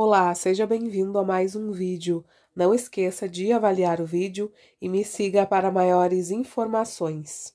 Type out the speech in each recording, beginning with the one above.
Olá, seja bem-vindo a mais um vídeo. Não esqueça de avaliar o vídeo e me siga para maiores informações.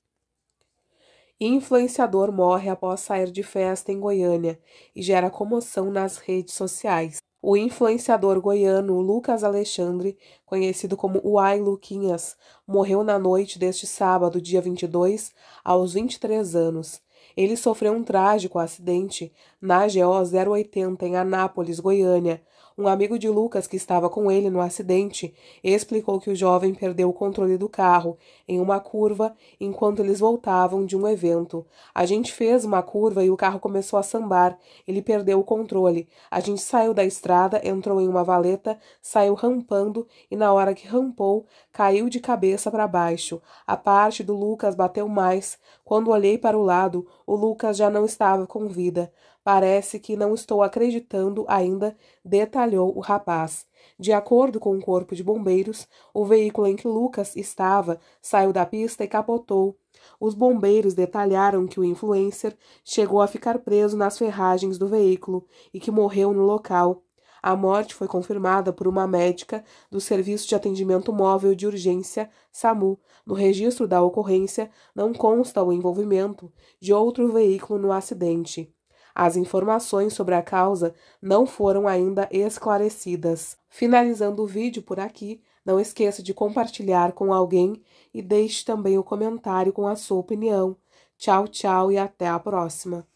Influenciador morre após sair de festa em Goiânia e gera comoção nas redes sociais. O influenciador goiano Lucas Alexandre, conhecido como Uai Luquinhas, morreu na noite deste sábado, dia 22, aos 23 anos, ele sofreu um trágico acidente na GO 080 em Anápolis, Goiânia, um amigo de Lucas que estava com ele no acidente explicou que o jovem perdeu o controle do carro em uma curva enquanto eles voltavam de um evento. A gente fez uma curva e o carro começou a sambar. Ele perdeu o controle. A gente saiu da estrada, entrou em uma valeta, saiu rampando e na hora que rampou, caiu de cabeça para baixo. A parte do Lucas bateu mais. Quando olhei para o lado, o Lucas já não estava com vida. Parece que não estou acreditando ainda, detalhou o rapaz. De acordo com o corpo de bombeiros, o veículo em que Lucas estava saiu da pista e capotou. Os bombeiros detalharam que o influencer chegou a ficar preso nas ferragens do veículo e que morreu no local. A morte foi confirmada por uma médica do Serviço de Atendimento Móvel de Urgência, SAMU. No registro da ocorrência não consta o envolvimento de outro veículo no acidente. As informações sobre a causa não foram ainda esclarecidas. Finalizando o vídeo por aqui, não esqueça de compartilhar com alguém e deixe também o comentário com a sua opinião. Tchau, tchau e até a próxima!